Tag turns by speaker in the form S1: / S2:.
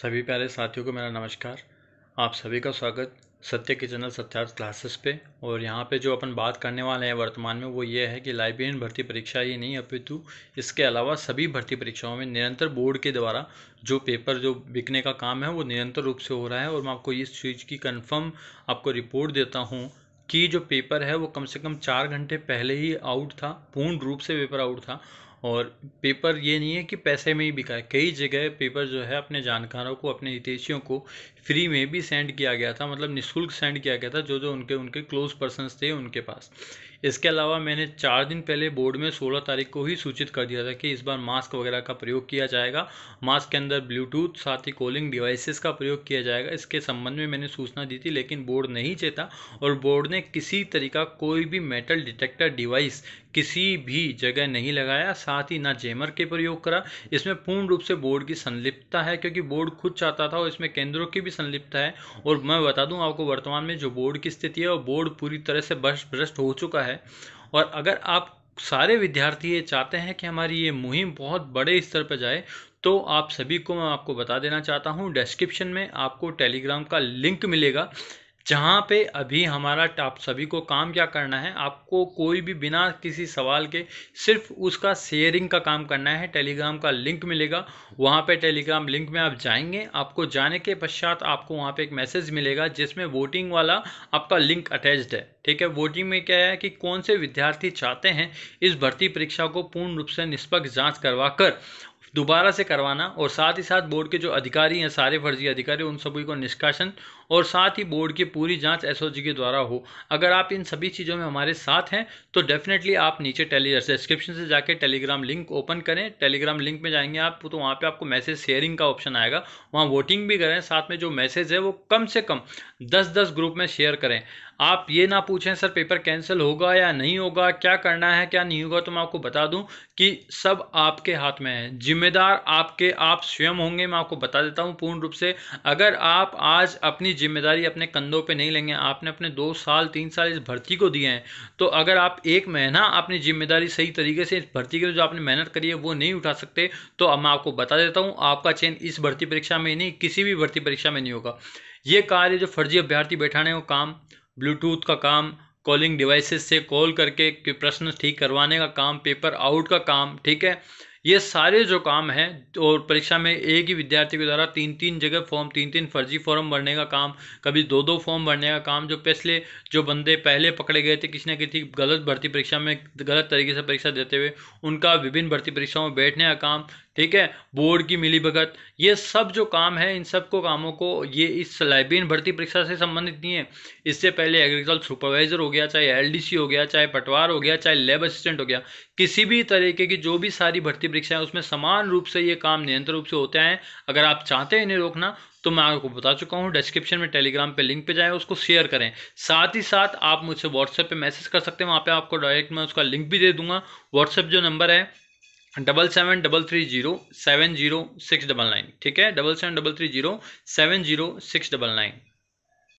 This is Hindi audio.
S1: सभी प्यारे साथियों को मेरा नमस्कार आप सभी का स्वागत सत्य के चैनल सत्यार्थ क्लासेस पे और यहाँ पे जो अपन बात करने वाले हैं वर्तमान में वो ये है कि लाइब्रेरियन भर्ती परीक्षा ही नहीं अपितु इसके अलावा सभी भर्ती परीक्षाओं में निरंतर बोर्ड के द्वारा जो पेपर जो बिकने का काम है वो निरंतर रूप से हो रहा है और मैं आपको इस चीज़ की कन्फर्म आपको रिपोर्ट देता हूँ कि जो पेपर है वो कम से कम चार घंटे पहले ही आउट था पूर्ण रूप से पेपर आउट था और पेपर ये नहीं है कि पैसे में ही बिका है कई जगह पेपर जो है अपने जानकारों को अपने हितैषियों को फ्री में भी सेंड किया गया था मतलब निःशुल्क सेंड किया गया था जो जो उनके उनके क्लोज पर्सनस थे उनके पास इसके अलावा मैंने चार दिन पहले बोर्ड में सोलह तारीख को ही सूचित कर दिया था कि इस बार मास्क वगैरह का प्रयोग किया जाएगा मास्क के अंदर ब्लूटूथ साथ ही कॉलिंग डिवाइसेस का प्रयोग किया जाएगा इसके संबंध में मैंने सूचना दी थी लेकिन बोर्ड नहीं चेता और बोर्ड ने किसी तरीका कोई भी मेटल डिटेक्टर डिवाइस किसी भी जगह नहीं लगाया साथ ही ना जेमर के प्रयोग करा इसमें पूर्ण रूप से बोर्ड की संलिप्तता है क्योंकि बोर्ड खुद चाहता था और इसमें केंद्रों की भी संलिप्तता है और मैं बता दूं आपको वर्तमान में जो बोर्ड की स्थिति है वो बोर्ड पूरी तरह से भ्रष्ट हो चुका है और अगर आप सारे विद्यार्थी ये चाहते हैं कि हमारी ये मुहिम बहुत बड़े स्तर पर जाए तो आप सभी को मैं आपको बता देना चाहता हूँ डिस्क्रिप्शन में आपको टेलीग्राम का लिंक मिलेगा जहाँ पे अभी हमारा आप सभी को काम क्या करना है आपको कोई भी बिना किसी सवाल के सिर्फ उसका शेयरिंग का काम करना है टेलीग्राम का लिंक मिलेगा वहाँ पे टेलीग्राम लिंक में आप जाएंगे आपको जाने के पश्चात आपको वहाँ पे एक मैसेज मिलेगा जिसमें वोटिंग वाला आपका लिंक अटैच्ड है ठीक है वोटिंग में क्या है कि कौन से विद्यार्थी चाहते हैं इस भर्ती परीक्षा को पूर्ण रूप से निष्पक्ष जाँच करवा कर दोबारा से करवाना और साथ ही साथ बोर्ड के जो अधिकारी हैं सारे फर्जी अधिकारी उन सभी को निष्कासन और साथ ही बोर्ड की पूरी जांच एसओजी के द्वारा हो अगर आप इन सभी चीज़ों में हमारे साथ हैं तो डेफिनेटली आप नीचे टेली डिस्क्रिप्शन से जाके टेलीग्राम लिंक ओपन करें टेलीग्राम लिंक में जाएंगे आप तो वहाँ पर आपको मैसेज शेयरिंग का ऑप्शन आएगा वहाँ वोटिंग भी करें साथ में जो मैसेज है वो कम से कम दस दस ग्रुप में शेयर करें आप ये ना पूछें सर पेपर कैंसिल होगा या नहीं होगा क्या करना है क्या नहीं होगा तो मैं आपको बता दूं कि सब आपके हाथ में है जिम्मेदार आपके आप स्वयं होंगे मैं आपको बता देता हूं पूर्ण रूप से अगर आप आज अपनी जिम्मेदारी अपने कंधों पर नहीं लेंगे आपने अपने दो साल तीन साल इस भर्ती को दिए हैं तो अगर आप एक महीना अपनी जिम्मेदारी सही तरीके से इस भर्ती के जो आपने मेहनत करी है वो नहीं उठा सकते तो मैं आपको बता देता हूँ आपका चयन इस भर्ती परीक्षा में नहीं किसी भी भर्ती परीक्षा में नहीं होगा ये कार्य जो फर्जी अभ्यर्थी बैठाने का काम ब्लूटूथ का काम कॉलिंग डिवाइसेस से कॉल करके प्रश्न ठीक करवाने का काम पेपर आउट का काम ठीक है ये सारे जो काम हैं और परीक्षा में एक ही विद्यार्थी के द्वारा तीन तीन जगह फॉर्म तीन तीन फर्जी फॉर्म भरने का काम कभी दो दो फॉर्म भरने का काम जो पिछले जो बंदे पहले पकड़े गए थे किसी ना किसी गलत भर्ती परीक्षा में गलत तरीके से परीक्षा देते हुए उनका विभिन्न भर्ती परीक्षाओं में बैठने का काम ठीक है बोर्ड की मिली भगत ये सब जो काम है इन सब को कामों को ये इस सलाइबीन भर्ती परीक्षा से संबंधित नहीं है इससे पहले एग्रीकल्चर सुपरवाइजर हो गया चाहे एलडीसी हो गया चाहे पटवार हो गया चाहे लेब असिस्टेंट हो गया किसी भी तरीके की जो भी सारी भर्ती परीक्षा है उसमें समान रूप से ये काम निरंतर रूप से होते हैं अगर आप चाहते हैं इन्हें रोकना तो मैं आपको बता चुका हूँ डिस्क्रिप्शन में टेलीग्राम पे लिंक पे जाएं उसको शेयर करें साथ ही साथ आप मुझे व्हाट्सएप पे मैसेज कर सकते हैं वहाँ पे आपको डायरेक्ट मैं उसका लिंक भी दे दूंगा व्हाट्सएप जो नंबर है double seven double three zero seven zero six double nine ठीक है double seven double three zero seven zero six double nine